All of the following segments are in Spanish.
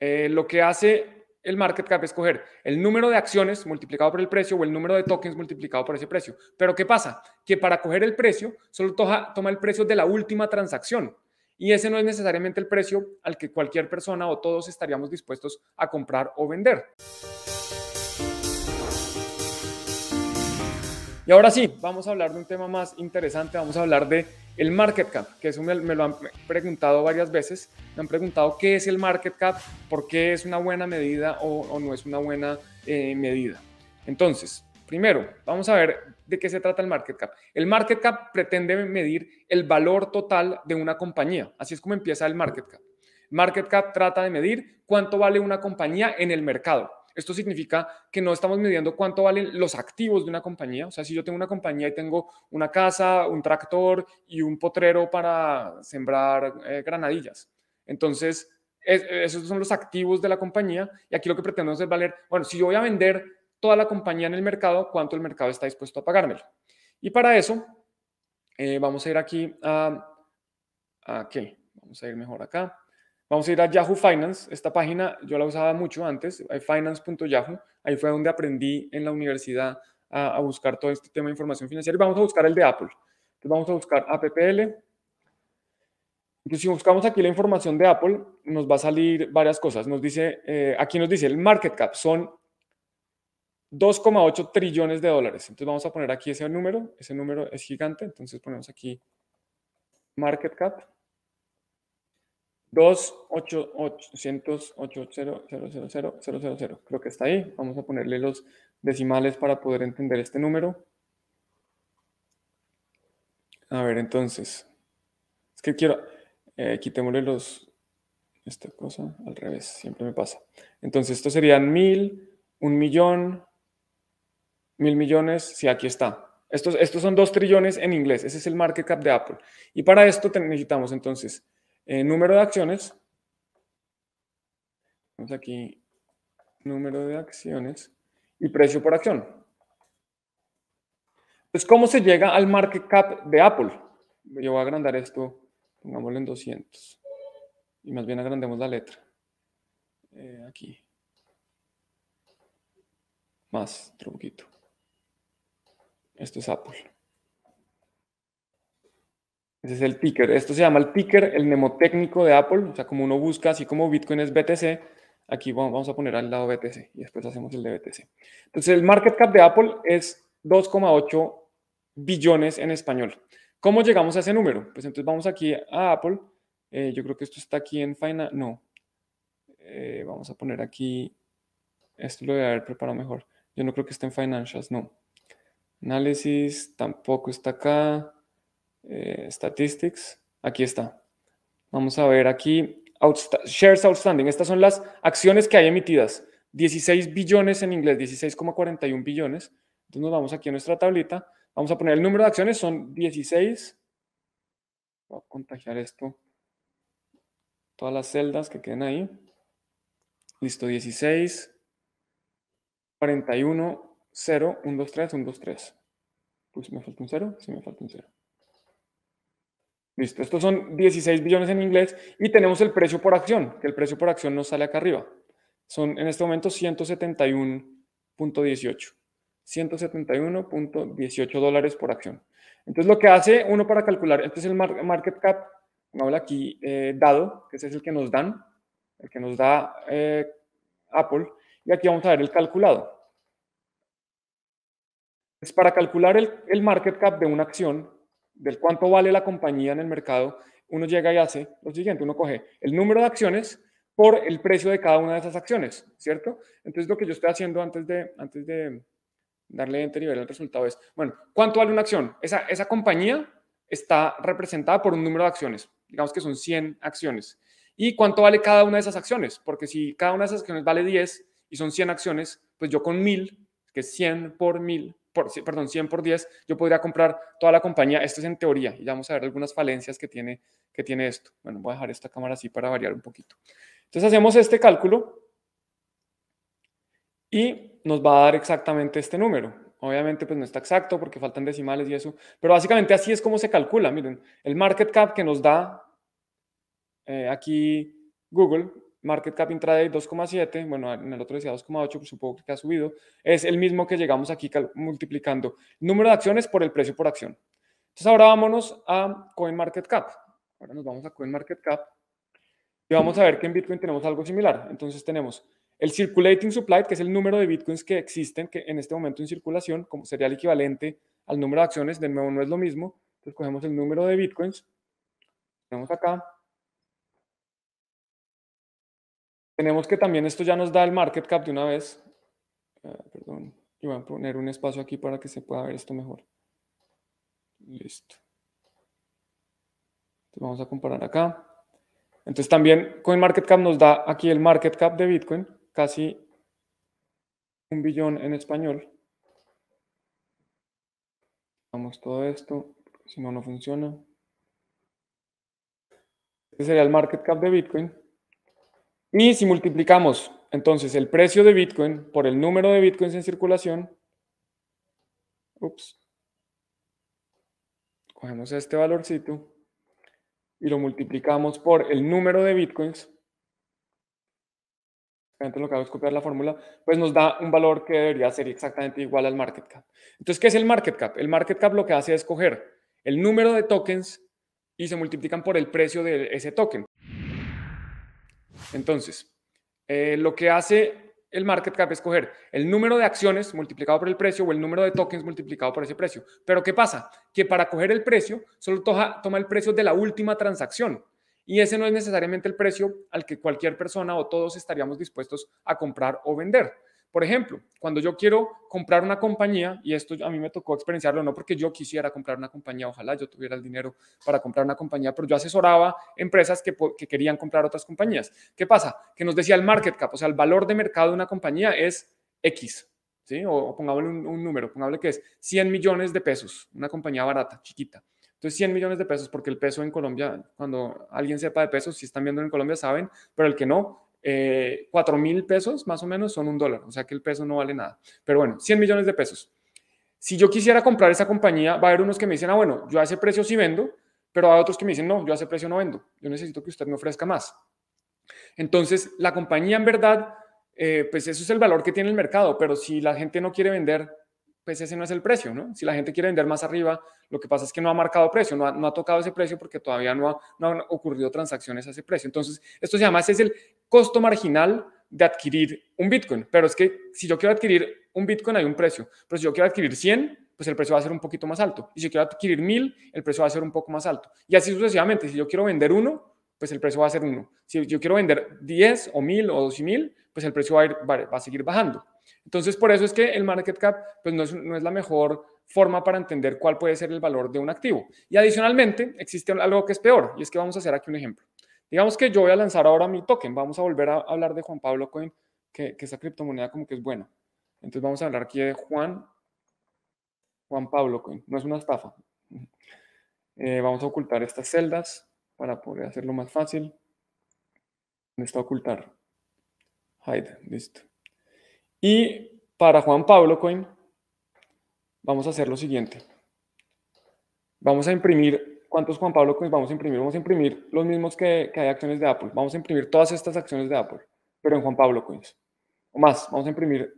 Eh, lo que hace el market cap es coger el número de acciones multiplicado por el precio o el número de tokens multiplicado por ese precio. Pero ¿qué pasa? Que para coger el precio solo toma el precio de la última transacción. Y ese no es necesariamente el precio al que cualquier persona o todos estaríamos dispuestos a comprar o vender. Y ahora sí, vamos a hablar de un tema más interesante, vamos a hablar de el market cap, que eso me, lo han preguntado varias veces, me han preguntado qué es el market cap, por qué es una buena medida o, no es una buena eh, medida. Entonces, primero, vamos a ver de qué se trata el market cap. El market cap pretende medir el valor total de una compañía, así es como empieza el market cap. Market cap trata de medir cuánto vale una compañía en el mercado. Esto significa que no estamos midiendo cuánto valen los activos de una compañía. O sea, si yo tengo una compañía y tengo una casa, un tractor y un potrero para sembrar eh, granadillas. Entonces, esos son los activos de la compañía y aquí lo que pretendemos es valer, bueno, si yo voy a vender toda la compañía en el mercado, cuánto el mercado está dispuesto a pagármelo. Y para eso, eh, vamos a ir aquí a... ¿A qué? Vamos a ir mejor acá. Vamos a ir a Yahoo Finance. Esta página yo la usaba mucho antes, eh, finance.yahoo. Ahí fue donde aprendí en la universidad a, buscar todo este tema de información financiera. Y vamos a buscar el de Apple. Entonces vamos a buscar APPL. Entonces si buscamos aquí la información de Apple, nos va a salir varias cosas. Nos dice, eh, aquí nos dice el market cap son 2,8 trillones de dólares. Entonces vamos a poner aquí ese número. Ese número es gigante. Entonces ponemos aquí market cap cero Creo que está ahí. Vamos a ponerle los decimales para poder entender este número. A ver, entonces. Es que quiero. Eh, quitémosle los. Esta cosa al revés, siempre me pasa. Entonces, esto serían mil, un millón, mil millones. Sí, aquí está. Estos, estos son dos trillones en inglés. Ese es el market cap de Apple. Y para esto necesitamos entonces eh, número de acciones. Vamos aquí, número de acciones y precio por acción. Pues, ¿cómo se llega al market cap de Apple? Yo voy a agrandar esto, pongámoslo en 200. Y más bien agrandemos la letra. Eh, aquí. Más, otro poquito. Esto es Apple. Ese es el ticker. Esto se llama el ticker, el mnemotécnico de Apple. O sea, como uno busca, así como Bitcoin es BTC, aquí vamos a poner al lado BTC y después hacemos el de BTC. Entonces, el market cap de Apple es 2,8 billones en español. ¿Cómo llegamos a ese número? Pues entonces vamos aquí a Apple. Eh, yo creo que esto está aquí en Finance. No. Eh, vamos a poner aquí. Esto lo voy a haber preparado mejor. Yo no creo que esté en Financials, no. Análisis tampoco está acá. Eh, statistics, aquí está. Vamos a ver aquí, shares outstanding, estas son las acciones que hay emitidas, 16 billones en inglés, 16,41 billones. Entonces nos vamos aquí a nuestra tablita, vamos a poner el número de acciones, son 16, voy a contagiar esto, todas las celdas que queden ahí. Listo, 16, 41, 0, 1, 2, 3, 1, 2, 3. Pues me falta un 0, sí me falta un 0. Listo, estos son 16 billones en inglés y tenemos el precio por acción, que el precio por acción nos sale acá arriba. Son en este momento 171.18. 171.18 dólares por acción. Entonces lo que hace uno para calcular, este es el market cap, me aquí eh, dado, que ese es el que nos dan, el que nos da eh, Apple, y aquí vamos a ver el calculado. Es pues, para calcular el market cap de una acción, del cuánto vale la compañía en el mercado, uno llega y hace lo siguiente, uno coge el número de acciones por el precio de cada una de esas acciones, ¿cierto? Entonces lo que yo estoy haciendo antes de, antes de darle enter y ver el resultado es, bueno, ¿cuánto vale una acción? Esa, esa compañía está representada por un número de acciones, digamos que son 100 acciones. ¿Y cuánto vale cada una de esas acciones? Porque si cada una de esas acciones vale 10 y son 100 acciones, pues yo con 1000, que es 100 por 1000, perdón, 100 por 10, yo podría comprar toda la compañía. Esto es en teoría y ya vamos a ver algunas falencias que tiene, que tiene esto. Bueno, voy a dejar esta cámara así para variar un poquito. Entonces hacemos este cálculo y nos va a dar exactamente este número. Obviamente, pues no está exacto porque faltan decimales y eso, pero básicamente así es como se calcula. Miren, el market cap que nos da eh, aquí Google market cap intraday 2,7, bueno, en el otro decía 2,8, pues supongo que ha subido, es el mismo que llegamos aquí multiplicando número de acciones por el precio por acción. Entonces ahora vámonos a Coin Market Cap. Ahora nos vamos a Market Cap. y vamos a ver que en Bitcoin tenemos algo similar. Entonces tenemos el circulating supply, que es el número de Bitcoins que existen que en este momento en circulación, como sería el equivalente al número de acciones, de nuevo no es lo mismo. Entonces cogemos el número de Bitcoins, tenemos acá, Tenemos que también esto ya nos da el market cap de una vez. Ah, perdón, y voy a poner un espacio aquí para que se pueda ver esto mejor. Listo. Entonces vamos a comparar acá. Entonces también CoinMarketCap nos da aquí el market cap de Bitcoin, casi un billón en español. Vamos todo esto, si no, no funciona. Este sería el market cap de Bitcoin. Y si multiplicamos entonces el precio de Bitcoin por el número de Bitcoins en circulación, cogemos este valorcito y lo multiplicamos por el número de Bitcoins, lo que hago copiar la fórmula, pues nos da un valor que debería ser exactamente igual al market cap. Entonces, ¿qué es el market cap? El market cap lo que hace es coger el número de tokens y se multiplican por el precio de ese token. Entonces, eh, lo que hace el market cap es coger el número de acciones multiplicado por el precio o el número de tokens multiplicado por ese precio. Pero ¿qué pasa? Que para coger el precio solo toma el precio de la última transacción. Y ese no es necesariamente el precio al que cualquier persona o todos estaríamos dispuestos a comprar o vender. Por ejemplo, cuando yo quiero comprar una compañía, y esto a mí me tocó experienciarlo, no porque yo quisiera comprar una compañía, ojalá yo tuviera el dinero para comprar una compañía, pero yo asesoraba empresas que, querían comprar otras compañías. ¿Qué pasa? Que nos decía el market cap, o sea, el valor de mercado de una compañía es X, ¿sí? O, pongámosle un, un, número, pongámosle que es 100 millones de pesos, una compañía barata, chiquita. Entonces, 100 millones de pesos, porque el peso en Colombia, cuando alguien sepa de pesos, si están viendo en Colombia, saben, pero el que no, 4 eh, mil pesos más o menos son un dólar, o sea que el peso no vale nada. Pero bueno, 100 millones de pesos. Si yo quisiera comprar esa compañía, va a haber unos que me dicen, ah, bueno, yo a ese precio sí vendo, pero hay otros que me dicen, no, yo a ese precio no vendo, yo necesito que usted me ofrezca más. Entonces, la compañía en verdad, eh, pues eso es el valor que tiene el mercado, pero si la gente no quiere vender, pues ese no es el precio, ¿no? Si la gente quiere vender más arriba, lo que pasa es que no ha marcado precio, no ha, tocado ese precio porque todavía no, ha, han ocurrido transacciones a ese precio. Entonces, esto se llama, ese es el costo marginal de adquirir un Bitcoin. Pero es que si yo quiero adquirir un Bitcoin hay un precio, pero si yo quiero adquirir 100, pues el precio va a ser un poquito más alto. Y si quiero adquirir 1000, el precio va a ser un poco más alto. Y así sucesivamente, si yo quiero vender uno, pues el precio va a ser uno. Si yo quiero vender 10 o 1000 o mil, pues el precio va a, ir, va a seguir bajando. Entonces, por eso es que el market cap pues, no, es, la mejor forma para entender cuál puede ser el valor de un activo. Y adicionalmente, existe algo que es peor, y es que vamos a hacer aquí un ejemplo. Digamos que yo voy a lanzar ahora mi token, vamos a volver a hablar de Juan Pablo Coin, que, que esa criptomoneda como que es buena. Entonces vamos a hablar aquí de Juan, Juan Pablo Coin, no es una estafa. Eh, vamos a ocultar estas celdas para poder hacerlo más fácil. ¿Dónde está ocultar? Hide, listo. Y para Juan Pablo Coin, vamos a hacer lo siguiente. Vamos a imprimir, ¿cuántos Juan Pablo Coins vamos a imprimir? Vamos a imprimir los mismos que, hay acciones de Apple. Vamos a imprimir todas estas acciones de Apple, pero en Juan Pablo Coins. O más, vamos a imprimir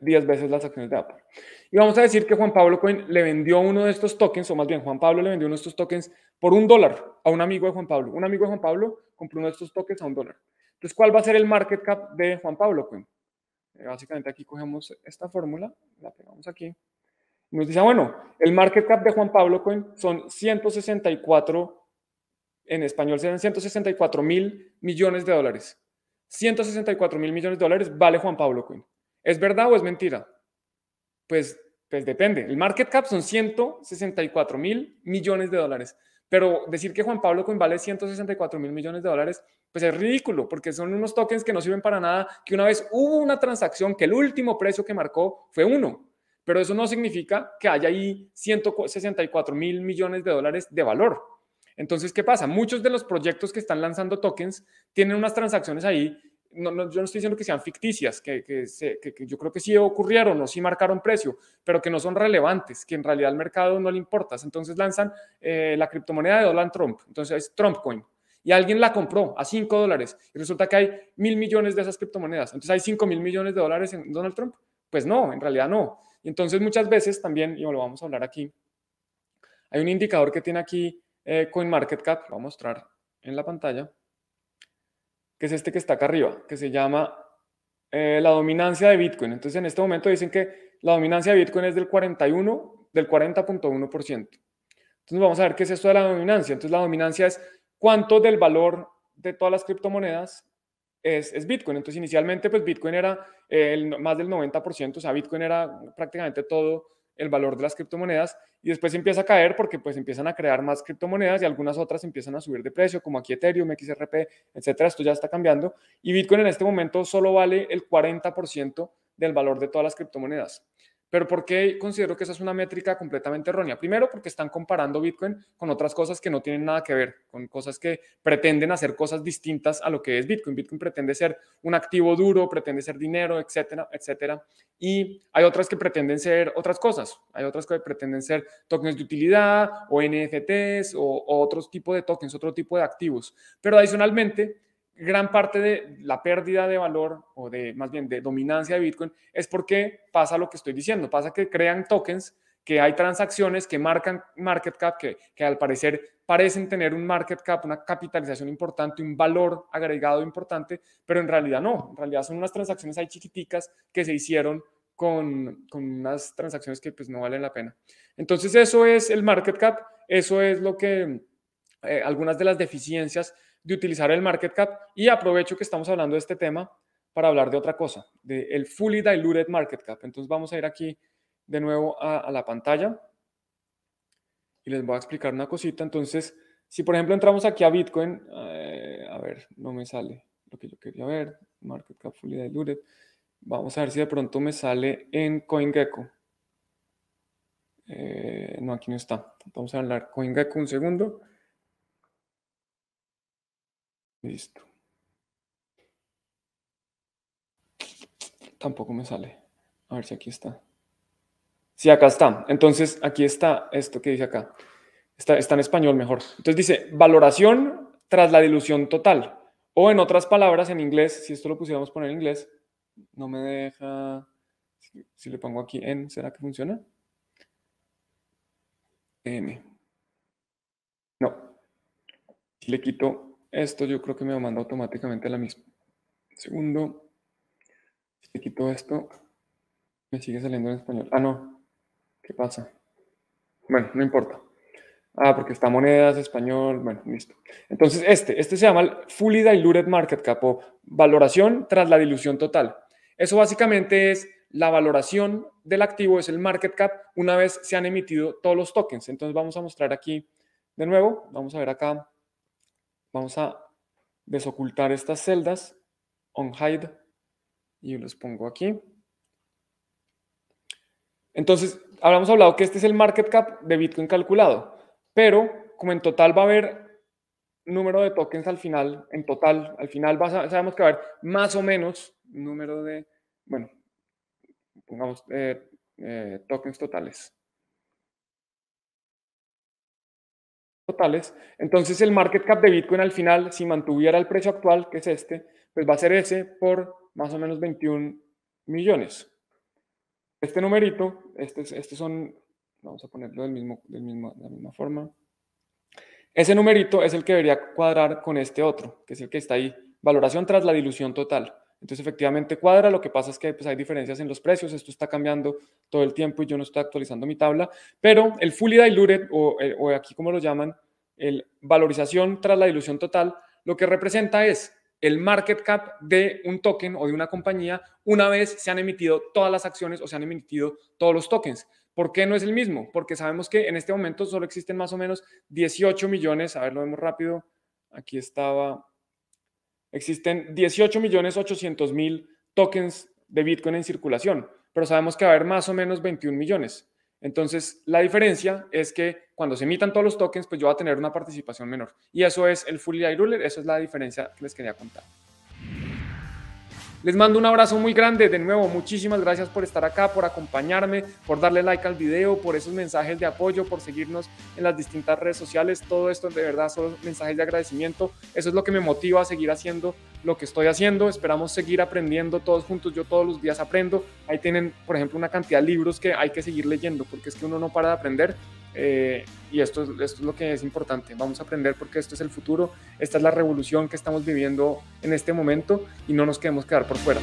10 veces las acciones de Apple. Y vamos a decir que Juan Pablo Coin le vendió uno de estos tokens, o más bien Juan Pablo le vendió uno de estos tokens por un dólar a un amigo de Juan Pablo. Un amigo de Juan Pablo compró uno de estos tokens a un dólar. Entonces, ¿cuál va a ser el market cap de Juan Pablo Coin? Eh, básicamente aquí cogemos esta fórmula, la pegamos aquí, nos dice, ah, bueno, el market cap de Juan Pablo Coin son 164, en español serán 164 mil millones de dólares. 164 mil millones de dólares vale Juan Pablo Coin. ¿Es verdad o es mentira? pues, pues depende. El market cap son 164 mil millones de dólares. Pero decir que Juan Pablo Coin vale 164 mil millones de dólares, pues es ridículo, porque son unos tokens que no sirven para nada, que una vez hubo una transacción que el último precio que marcó fue uno, pero eso no significa que haya ahí 164 mil millones de dólares de valor. Entonces, ¿qué pasa? Muchos de los proyectos que están lanzando tokens tienen unas transacciones ahí no, yo no estoy diciendo que sean ficticias, que, que, yo creo que sí ocurrieron o sí marcaron precio, pero que no son relevantes, que en realidad al mercado no le importa. Entonces lanzan eh, la criptomoneda de Donald Trump, entonces es Trump Coin, y alguien la compró a 5 dólares y resulta que hay mil millones de esas criptomonedas. Entonces hay 5 mil millones de dólares en Donald Trump. Pues no, en realidad no. Y entonces muchas veces también, y lo vamos a hablar aquí, hay un indicador que tiene aquí eh, CoinMarketCap, lo voy a mostrar en la pantalla que es este que está acá arriba, que se llama eh, la dominancia de Bitcoin. Entonces, en este momento dicen que la dominancia de Bitcoin es del 41, del 40.1%. Entonces, vamos a ver qué es esto de la dominancia. Entonces, la dominancia es cuánto del valor de todas las criptomonedas es, es Bitcoin. Entonces, inicialmente, pues Bitcoin era eh, el, más del 90%, o sea, Bitcoin era prácticamente todo el valor de las criptomonedas y después empieza a caer porque pues empiezan a crear más criptomonedas y algunas otras empiezan a subir de precio, como aquí Ethereum, XRP, etcétera, esto ya está cambiando y Bitcoin en este momento solo vale el 40% del valor de todas las criptomonedas. Pero ¿por qué considero que esa es una métrica completamente errónea? Primero, porque están comparando Bitcoin con otras cosas que no tienen nada que ver, con cosas que pretenden hacer cosas distintas a lo que es Bitcoin. Bitcoin pretende ser un activo duro, pretende ser dinero, etcétera, etcétera. Y hay otras que pretenden ser otras cosas. Hay otras que pretenden ser tokens de utilidad o NFTs o, otros otro tipo de tokens, otro tipo de activos. Pero adicionalmente, gran parte de la pérdida de valor o de más bien de dominancia de Bitcoin es porque pasa lo que estoy diciendo, pasa que crean tokens, que hay transacciones que marcan market cap, que, al parecer parecen tener un market cap, una capitalización importante, un valor agregado importante, pero en realidad no, en realidad son unas transacciones ahí chiquiticas que se hicieron con, con unas transacciones que pues no valen la pena. Entonces eso es el market cap, eso es lo que... Eh, algunas de las deficiencias de utilizar el market cap y aprovecho que estamos hablando de este tema para hablar de otra cosa, del de fully diluted market cap. Entonces vamos a ir aquí de nuevo a, la pantalla y les voy a explicar una cosita. Entonces, si por ejemplo entramos aquí a Bitcoin, eh, a ver, no me sale lo que yo quería ver, market cap fully diluted. Vamos a ver si de pronto me sale en CoinGecko. Eh, no, aquí no está. Vamos a hablar CoinGecko un segundo. Listo. Tampoco me sale. A ver si aquí está. Sí, acá está. Entonces, aquí está esto que dice acá. Está, está en español mejor. Entonces dice, valoración tras la dilución total. O en otras palabras, en inglés, si esto lo pusiéramos poner en inglés, no me deja... Si, le pongo aquí en, ¿será que funciona? N. No. Si le quito esto yo creo que me lo manda automáticamente la misma. Segundo, si quito esto, me sigue saliendo en español. Ah, no. ¿Qué pasa? Bueno, no importa. Ah, porque está monedas, español, bueno, listo. Entonces, este, este se llama Fully Diluted Market Cap o valoración tras la dilución total. Eso básicamente es la valoración del activo, es el market cap una vez se han emitido todos los tokens. Entonces, vamos a mostrar aquí de nuevo, vamos a ver acá Vamos a desocultar estas celdas, on hide, y yo los pongo aquí. Entonces, habíamos hablado que este es el market cap de Bitcoin calculado, pero como en total va a haber número de tokens al final, en total, al final a, sabemos que va a haber más o menos número de, bueno, pongamos eh, eh, tokens totales. totales. Entonces el market cap de Bitcoin al final, si mantuviera el precio actual, que es este, pues va a ser ese por más o menos 21 millones. Este numerito, este, este son, vamos a ponerlo del mismo, del mismo, de la misma forma. Ese numerito es el que debería cuadrar con este otro, que es el que está ahí, valoración tras la dilución total. Entonces, efectivamente cuadra, lo que pasa es que pues, hay diferencias en los precios, esto está cambiando todo el tiempo y yo no estoy actualizando mi tabla, pero el fully diluted, eh, o, aquí como lo llaman, el valorización tras la dilución total, lo que representa es el market cap de un token o de una compañía una vez se han emitido todas las acciones o se han emitido todos los tokens. ¿Por qué no es el mismo? Porque sabemos que en este momento solo existen más o menos 18 millones, a ver, lo vemos rápido, aquí estaba Existen millones mil tokens de Bitcoin en circulación, pero sabemos que va a haber más o menos 21 millones. Entonces, la diferencia es que cuando se emitan todos los tokens, pues yo voy a tener una participación menor. Y eso es el Fully Ruler, esa es la diferencia que les quería contar. Les mando un abrazo muy grande. De nuevo, muchísimas gracias por estar acá, por acompañarme, por darle like al video, por esos mensajes de apoyo, por seguirnos en las distintas redes sociales. Todo esto de verdad son mensajes de agradecimiento. Eso es lo que me motiva a seguir haciendo lo que estoy haciendo. Esperamos seguir aprendiendo todos juntos. Yo todos los días aprendo. Ahí tienen, por ejemplo, una cantidad de libros que hay que seguir leyendo porque es que uno no para de aprender eh, y esto, esto es lo que es importante. Vamos a aprender porque esto es el futuro, esta es la revolución que estamos viviendo en este momento y no nos queremos quedar por fuera.